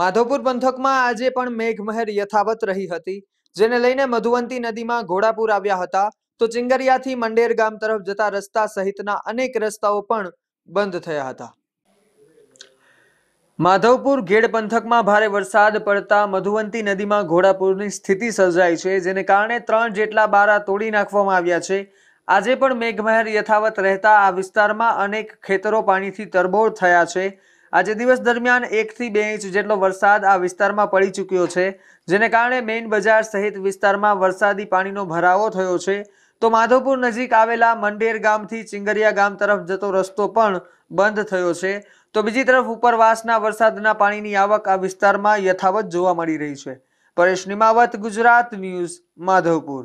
માધવપુર પંથકમાં આજે પણ મેઘમહેર યથાવત રહી હતી જેને લઈને મધુવંતી નદીમાં ઘોડાપુર આવ્યા હતા તો ચિંગરિયાથી મંડેર ગામ તરફ જતા રસ્તા સહિતના અનેક રસ્તાઓ પણ બંધ થયા હતા માધવપુર ઘેડ પંથકમાં ભારે વરસાદ પડતા મધુવંતી નદીમાં ઘોડાપુરની સ્થિતિ સર્જાઈ છે જેને કારણે ત્રણ જેટલા બારા તોડી નાખવામાં આવ્યા છે આજે પણ મેઘમહેર યથાવત રહેતા આ વિસ્તારમાં અનેક ખેતરો પાણીથી તરબોળ થયા છે આજે દિવસ દરમિયાન એકથી બે ઇંચ જેટલો વરસાદ આ વિસ્તારમાં પડી ચૂક્યો છે જેને કારણે મેઇન બજાર સહિત વિસ્તારમાં વરસાદી પાણીનો ભરાવો થયો છે તો માધવપુર નજીક આવેલા મંડેર ગામથી ચિંગરિયા ગામ તરફ જતો રસ્તો પણ બંધ થયો છે તો બીજી તરફ ઉપરવાસના વરસાદના પાણીની આવક આ વિસ્તારમાં યથાવત જોવા મળી રહી છે પરેશ નિમાવત ગુજરાત ન્યૂઝ માધવપુર